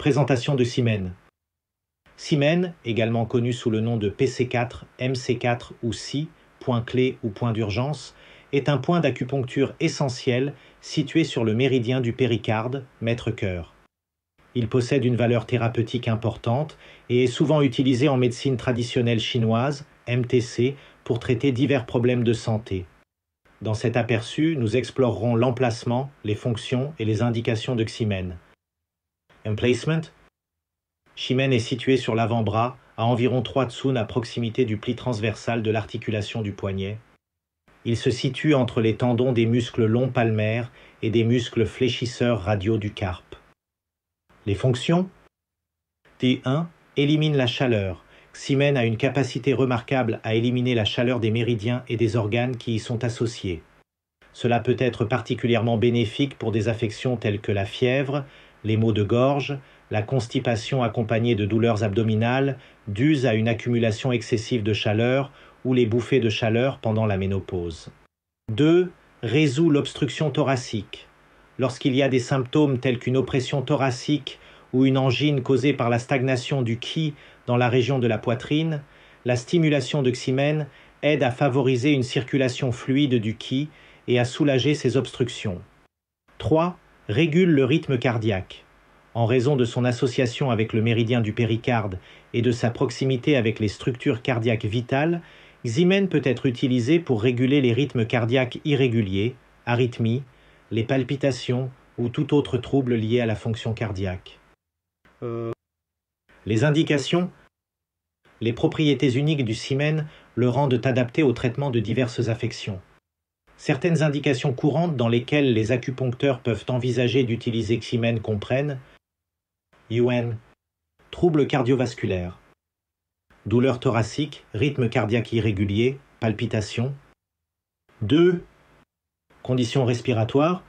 Présentation de Simène. XIMEN, également connu sous le nom de PC4, MC4 ou SI, point clé ou point d'urgence, est un point d'acupuncture essentiel situé sur le méridien du péricarde, maître-cœur. Il possède une valeur thérapeutique importante et est souvent utilisé en médecine traditionnelle chinoise, MTC, pour traiter divers problèmes de santé. Dans cet aperçu, nous explorerons l'emplacement, les fonctions et les indications de Ximène. Emplacement Chimène est situé sur l'avant-bras, à environ 3 tsun à proximité du pli transversal de l'articulation du poignet. Il se situe entre les tendons des muscles longs palmaires et des muscles fléchisseurs radiaux du carpe. Les fonctions T1 élimine la chaleur. Ximène a une capacité remarquable à éliminer la chaleur des méridiens et des organes qui y sont associés. Cela peut être particulièrement bénéfique pour des affections telles que la fièvre, les maux de gorge, la constipation accompagnée de douleurs abdominales dues à une accumulation excessive de chaleur ou les bouffées de chaleur pendant la ménopause. 2. Résout l'obstruction thoracique. Lorsqu'il y a des symptômes tels qu'une oppression thoracique ou une angine causée par la stagnation du ki dans la région de la poitrine, la stimulation de xymène aide à favoriser une circulation fluide du ki et à soulager ces obstructions. 3 régule le rythme cardiaque. En raison de son association avec le méridien du péricarde et de sa proximité avec les structures cardiaques vitales, Ximène peut être utilisé pour réguler les rythmes cardiaques irréguliers, arythmie, les palpitations ou tout autre trouble lié à la fonction cardiaque. Euh. Les indications Les propriétés uniques du Ximène le rendent adapté au traitement de diverses affections. Certaines indications courantes dans lesquelles les acupuncteurs peuvent envisager d'utiliser Ximène comprennent UN, troubles cardiovasculaires, douleurs thoraciques, rythme cardiaque irrégulier, palpitations. 2. Conditions respiratoires,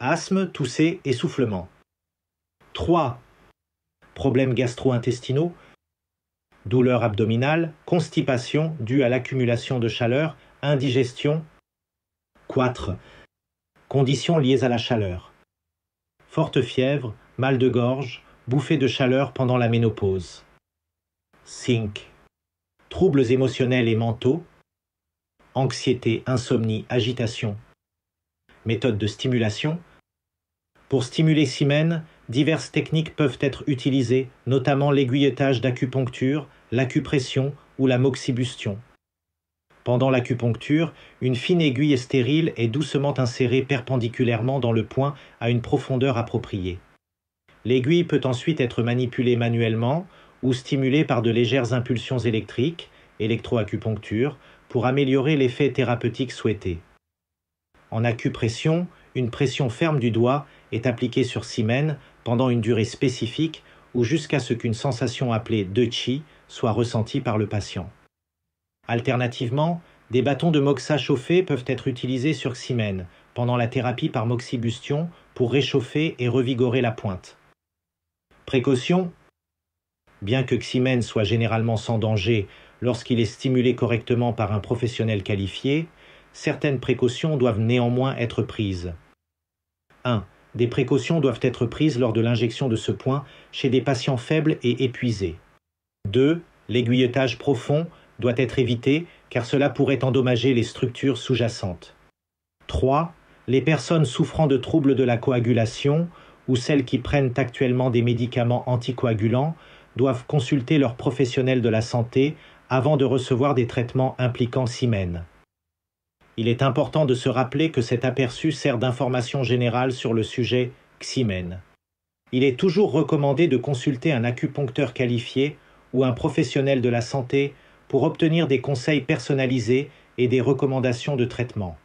asthme, toussée, essoufflement. 3. Problèmes gastro-intestinaux, douleurs abdominales, constipation due à l'accumulation de chaleur, indigestion, 4. Conditions liées à la chaleur. Forte fièvre, mal de gorge, bouffée de chaleur pendant la ménopause. 5. Troubles émotionnels et mentaux. Anxiété, insomnie, agitation. Méthode de stimulation. Pour stimuler Simène, diverses techniques peuvent être utilisées, notamment l'aiguilletage d'acupuncture, l'acupression ou la moxibustion. Pendant l'acupuncture, une fine aiguille stérile est doucement insérée perpendiculairement dans le point à une profondeur appropriée. L'aiguille peut ensuite être manipulée manuellement ou stimulée par de légères impulsions électriques, électroacupuncture, pour améliorer l'effet thérapeutique souhaité. En acupression, une pression ferme du doigt est appliquée sur Simen pendant une durée spécifique ou jusqu'à ce qu'une sensation appelée de chi soit ressentie par le patient. Alternativement, des bâtons de moxa chauffés peuvent être utilisés sur Ximène, pendant la thérapie par moxibustion, pour réchauffer et revigorer la pointe. Précaution Bien que Ximène soit généralement sans danger lorsqu'il est stimulé correctement par un professionnel qualifié, certaines précautions doivent néanmoins être prises. 1. Des précautions doivent être prises lors de l'injection de ce point chez des patients faibles et épuisés. 2. L'aiguilletage profond doit être évité car cela pourrait endommager les structures sous-jacentes. 3. Les personnes souffrant de troubles de la coagulation ou celles qui prennent actuellement des médicaments anticoagulants doivent consulter leurs professionnels de la santé avant de recevoir des traitements impliquant Ximène. Il est important de se rappeler que cet aperçu sert d'information générale sur le sujet XIMEN. Il est toujours recommandé de consulter un acupuncteur qualifié ou un professionnel de la santé pour obtenir des conseils personnalisés et des recommandations de traitement.